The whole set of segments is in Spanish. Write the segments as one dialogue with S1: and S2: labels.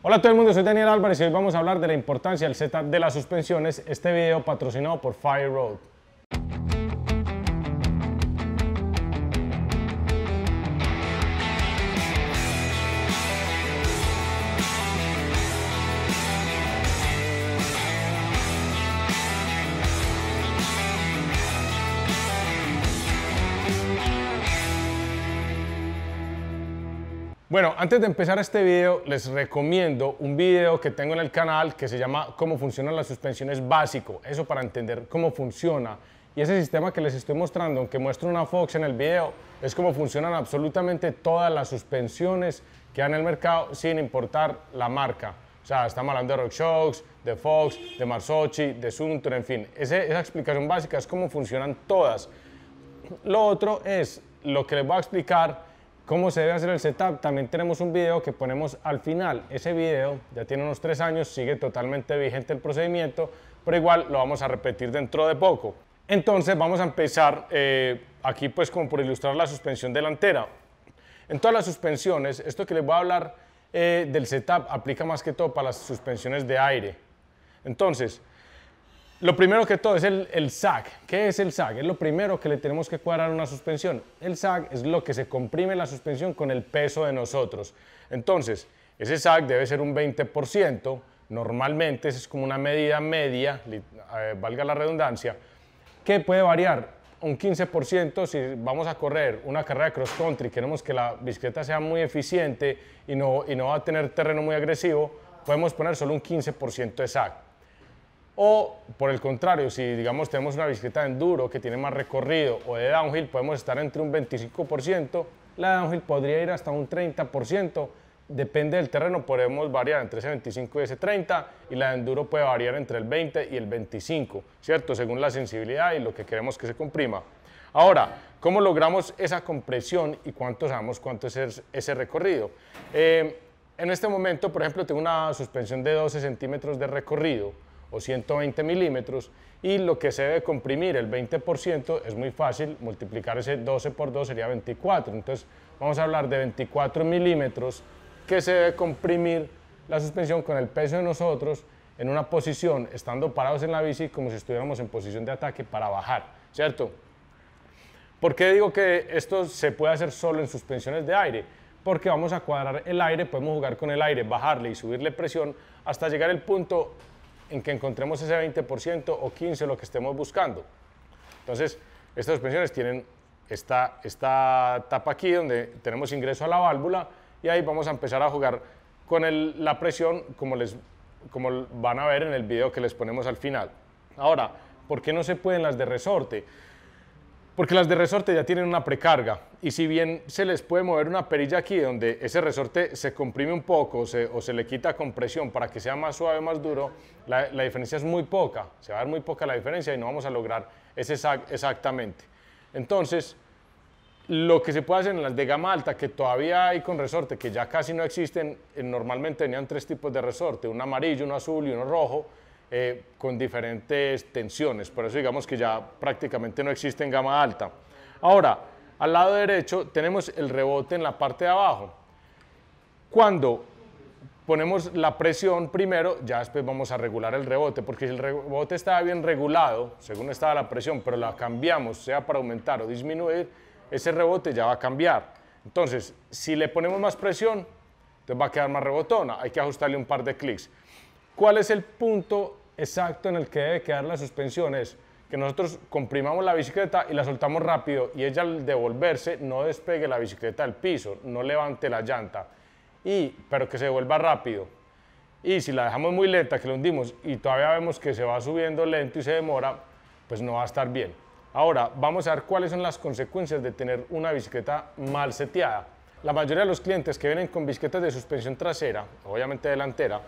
S1: Hola a todo el mundo, soy Daniel Álvarez y hoy vamos a hablar de la importancia del setup de las suspensiones, este video patrocinado por Fire Road. Bueno, antes de empezar este video, les recomiendo un video que tengo en el canal que se llama Cómo funcionan las suspensiones básico. Eso para entender cómo funciona. Y ese sistema que les estoy mostrando, aunque muestro una Fox en el video, es cómo funcionan absolutamente todas las suspensiones que hay en el mercado sin importar la marca. O sea, estamos hablando de RockShox, de Fox, de Marzocchi, de Suntour, en fin. esa explicación básica es cómo funcionan todas. Lo otro es lo que les voy a explicar cómo se debe hacer el setup, también tenemos un video que ponemos al final. Ese video ya tiene unos tres años, sigue totalmente vigente el procedimiento, pero igual lo vamos a repetir dentro de poco. Entonces vamos a empezar eh, aquí pues como por ilustrar la suspensión delantera. En todas las suspensiones, esto que les voy a hablar eh, del setup aplica más que todo para las suspensiones de aire. Entonces, lo primero que todo es el, el SAG. ¿Qué es el SAC? Es lo primero que le tenemos que cuadrar a una suspensión. El SAC es lo que se comprime la suspensión con el peso de nosotros. Entonces, ese SAC debe ser un 20%. Normalmente, esa es como una medida media, valga la redundancia, que puede variar un 15% si vamos a correr una carrera de cross country, queremos que la bicicleta sea muy eficiente y no, y no va a tener terreno muy agresivo, podemos poner solo un 15% de SAG. O por el contrario, si digamos tenemos una bicicleta de enduro que tiene más recorrido o de downhill, podemos estar entre un 25%, la downhill podría ir hasta un 30%, depende del terreno, podemos variar entre ese 25 y ese 30 y la de enduro puede variar entre el 20 y el 25, ¿cierto? Según la sensibilidad y lo que queremos que se comprima. Ahora, ¿cómo logramos esa compresión y cuánto sabemos cuánto es ese, recorrido? Eh, en este momento, por ejemplo, tengo una suspensión de 12 centímetros de recorrido o 120 milímetros y lo que se debe comprimir, el 20%, es muy fácil, multiplicar ese 12 por 2 sería 24. Entonces vamos a hablar de 24 milímetros que se debe comprimir la suspensión con el peso de nosotros en una posición, estando parados en la bici como si estuviéramos en posición de ataque para bajar, ¿cierto? ¿Por qué digo que esto se puede hacer solo en suspensiones de aire? Porque vamos a cuadrar el aire, podemos jugar con el aire, bajarle y subirle presión hasta llegar al punto en que encontremos ese 20% o 15% lo que estemos buscando. Entonces, estas suspensiones tienen esta, tapa aquí donde tenemos ingreso a la válvula y ahí vamos a empezar a jugar con la presión como, les, como van a ver en el video que les ponemos al final. Ahora, ¿por qué no se pueden las de resorte? Porque las de resorte ya tienen una precarga y si bien se les puede mover una perilla aquí donde ese resorte se comprime un poco o se le quita compresión para que sea más suave, más duro, la, diferencia es muy poca, se va a ver muy poca la diferencia y no vamos a lograr ese exactamente. Entonces, lo que se puede hacer en las de gama alta, que todavía hay con resorte, que ya casi no existen, eh, normalmente tenían tres tipos de resorte, un amarillo, un azul y uno rojo, eh, con diferentes tensiones. Por eso digamos que ya prácticamente no existe en gama alta. Ahora, al lado derecho tenemos el rebote en la parte de abajo. Cuando ponemos la presión primero, ya después vamos a regular el rebote, porque si el rebote estaba bien regulado, según estaba la presión, pero la cambiamos, sea para aumentar o disminuir, ese rebote ya va a cambiar. Entonces, si le ponemos más presión, entonces va a quedar más rebotona, hay que ajustarle un par de clics. ¿Cuál es el punto exacto en el que debe quedar la suspensión es que nosotros comprimamos la bicicleta y la soltamos rápido y ella al devolverse no despegue la bicicleta del piso, no levante la llanta, y, pero que se devuelva rápido. Y si la dejamos muy lenta, que la hundimos y todavía vemos que se va subiendo lento y se demora, pues no va a estar bien. Ahora, vamos a ver cuáles son las consecuencias de tener una bicicleta mal seteada. La mayoría de los clientes que vienen con bicicletas de suspensión trasera, obviamente delantera,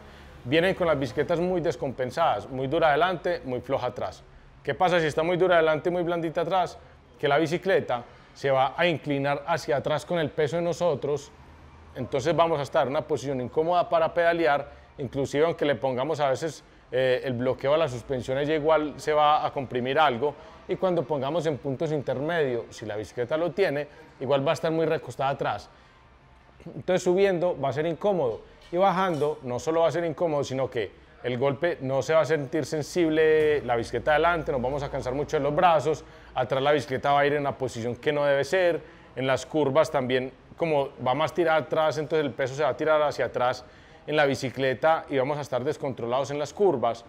S1: vienen con las bicicletas muy descompensadas, muy dura adelante, muy floja atrás. ¿Qué pasa si está muy dura adelante y muy blandita atrás? Que la bicicleta se va a inclinar hacia atrás con el peso de nosotros, entonces vamos a estar en una posición incómoda para pedalear, inclusive aunque le pongamos a veces eh, el bloqueo a las suspensiones ya igual se va a comprimir algo y cuando pongamos en puntos intermedios, si la bicicleta lo tiene, igual va a estar muy recostada atrás. Entonces subiendo va a ser incómodo y bajando, no solo va a ser incómodo, sino que el golpe no se va a sentir sensible la bicicleta adelante, nos vamos a cansar mucho de los brazos, atrás la bicicleta va a ir en la posición que no debe ser, en las curvas también, como va más tirada atrás, entonces el peso se va a tirar hacia atrás en la bicicleta y vamos a estar descontrolados en las curvas.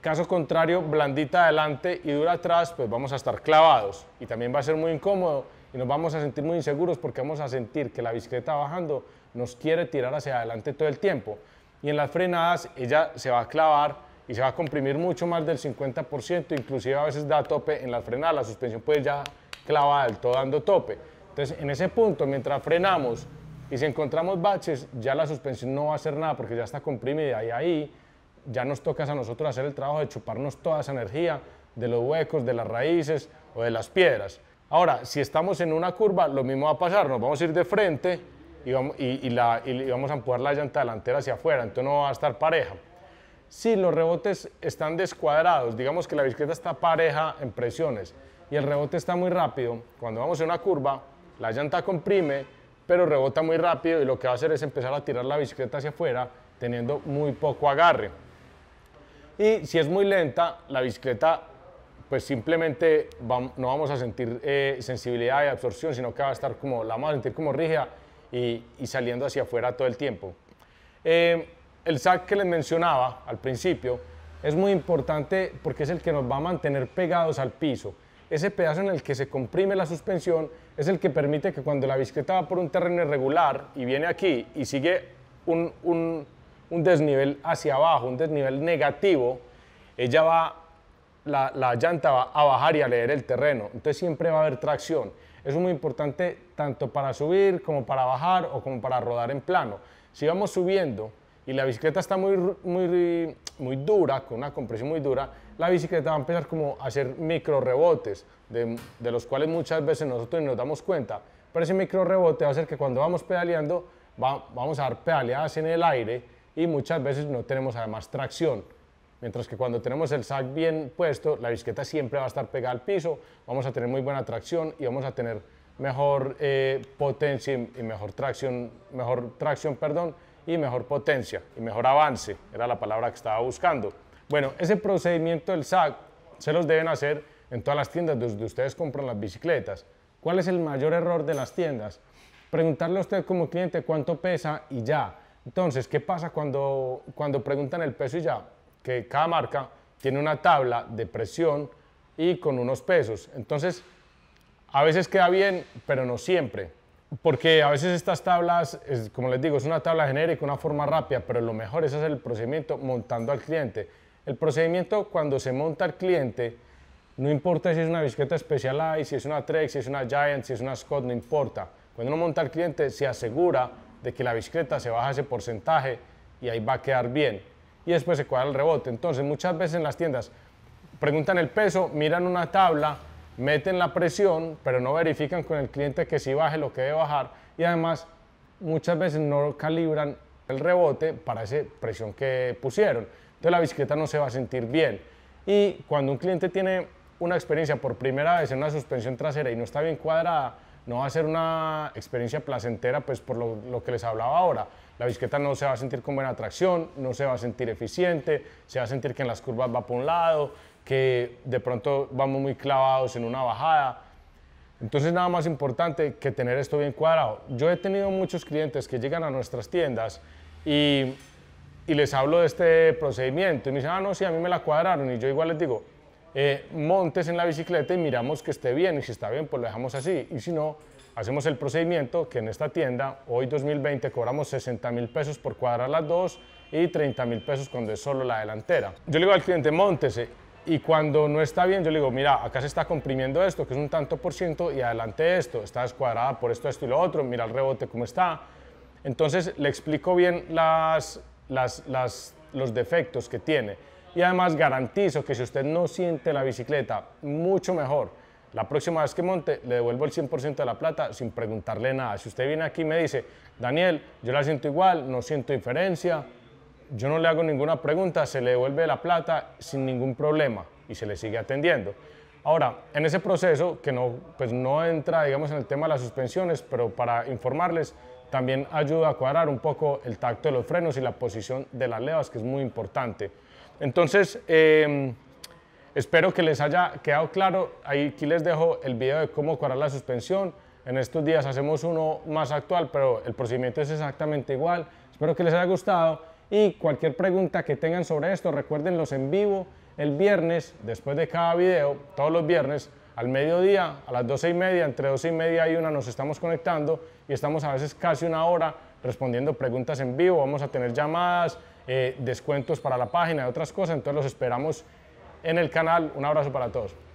S1: Caso contrario, blandita adelante y dura atrás, pues vamos a estar clavados y también va a ser muy incómodo y nos vamos a sentir muy inseguros porque vamos a sentir que la bicicleta bajando nos quiere tirar hacia adelante todo el tiempo. Y en las frenadas ella se va a clavar y se va a comprimir mucho más del 50%, inclusive a veces da tope en las frenadas, la suspensión puede ya clavar del todo dando tope. Entonces en ese punto, mientras frenamos y si encontramos baches, ya la suspensión no va a hacer nada porque ya está comprimida y ahí ya nos toca a nosotros hacer el trabajo de chuparnos toda esa energía de los huecos, de las raíces o de las piedras. Ahora, si estamos en una curva, lo mismo va a pasar, nos vamos a ir de frente y vamos, la, vamos a empujar la llanta delantera hacia afuera, entonces no va a estar pareja. Si los rebotes están descuadrados, digamos que la bicicleta está pareja en presiones y el rebote está muy rápido, cuando vamos en una curva, la llanta comprime, pero rebota muy rápido y lo que va a hacer es empezar a tirar la bicicleta hacia afuera teniendo muy poco agarre. Y si es muy lenta, la bicicleta pues simplemente no vamos a sentir eh, sensibilidad y absorción, sino que va a estar como, la vamos a sentir como rígida y, saliendo hacia afuera todo el tiempo. Eh, el sac que les mencionaba al principio es muy importante porque es el que nos va a mantener pegados al piso. Ese pedazo en el que se comprime la suspensión es el que permite que cuando la bicicleta va por un terreno irregular y viene aquí y sigue un, un desnivel hacia abajo, un desnivel negativo, ella va la, llanta va a bajar y a leer el terreno. Entonces siempre va a haber tracción. es muy importante tanto para subir como para bajar o como para rodar en plano. Si vamos subiendo y la bicicleta está muy, muy, muy dura, con una compresión muy dura, la bicicleta va a empezar como a hacer micro rebotes, de, los cuales muchas veces nosotros no nos damos cuenta. Pero ese micro rebote va a hacer que cuando vamos pedaleando, vamos a dar pedaleadas en el aire y muchas veces no tenemos además tracción. Mientras que cuando tenemos el sac bien puesto, la bicicleta siempre va a estar pegada al piso, vamos a tener muy buena tracción y vamos a tener mejor eh, potencia y mejor tracción, mejor tracción, perdón, y mejor potencia y mejor avance, era la palabra que estaba buscando. Bueno, ese procedimiento del sac se los deben hacer en todas las tiendas donde ustedes compran las bicicletas. ¿Cuál es el mayor error de las tiendas? Preguntarle a usted como cliente cuánto pesa y ya. Entonces, ¿qué pasa cuando, cuando preguntan el peso y ya? que cada marca tiene una tabla de presión y con unos pesos. Entonces, a veces queda bien, pero no siempre. Porque a veces estas tablas, como les digo, es una tabla genérica, una forma rápida, pero lo mejor es hacer el procedimiento montando al cliente. El procedimiento cuando se monta al cliente, no importa si es una bicicleta Specialized, si es una Trek, si es una Giant, si es una Scott, no importa. Cuando uno monta al cliente, se asegura de que la bicicleta se baja ese porcentaje y ahí va a quedar bien y después se cuadra el rebote. Entonces, muchas veces en las tiendas preguntan el peso, miran una tabla, meten la presión, pero no verifican con el cliente que si baje lo que debe bajar y además muchas veces no calibran el rebote para esa presión que pusieron. Entonces la bicicleta no se va a sentir bien. Y cuando un cliente tiene una experiencia por primera vez en una suspensión trasera y no está bien cuadrada, no va a ser una experiencia placentera, pues por lo, que les hablaba ahora. La bicicleta no se va a sentir con buena tracción, no se va a sentir eficiente, se va a sentir que en las curvas va por un lado, que de pronto vamos muy clavados en una bajada. Entonces nada más importante que tener esto bien cuadrado. Yo he tenido muchos clientes que llegan a nuestras tiendas y, y les hablo de este procedimiento y me dicen, ah, no, sí, a mí me la cuadraron y yo igual les digo, eh, montes en la bicicleta y miramos que esté bien y si está bien pues lo dejamos así y si no hacemos el procedimiento que en esta tienda hoy 2020 cobramos 60 mil pesos por cuadrar las dos y 30 mil pesos cuando es solo la delantera. Yo le digo al cliente montese y cuando no está bien yo le digo mira acá se está comprimiendo esto que es un tanto por ciento y adelante esto, está descuadrada por esto, esto y lo otro, mira el rebote cómo está. Entonces le explico bien los defectos que tiene y además garantizo que si usted no siente la bicicleta mucho mejor, la próxima vez que monte le devuelvo el 100% de la plata sin preguntarle nada. Si usted viene aquí y me dice, Daniel, yo la siento igual, no siento diferencia, yo no le hago ninguna pregunta, se le devuelve la plata sin ningún problema y se le sigue atendiendo. Ahora, en ese proceso, que no, pues no entra, digamos, en el tema de las suspensiones, pero para informarles, también ayuda a cuadrar un poco el tacto de los frenos y la posición de las levas, que es muy importante. Entonces, em, espero que les haya quedado claro. aquí les dejo el video de cómo cuadrar la suspensión. En estos días hacemos uno más actual, pero el procedimiento es exactamente igual. Espero que les haya gustado y cualquier pregunta que tengan sobre esto, recuérdenlos en vivo el viernes, después de cada video, todos los viernes, al mediodía, a las 12 y media, entre 12 y media y una nos estamos conectando y estamos a veces casi una hora respondiendo preguntas en vivo, vamos a tener llamadas, eh, descuentos para la página y otras cosas, entonces los esperamos en el canal. Un abrazo para todos.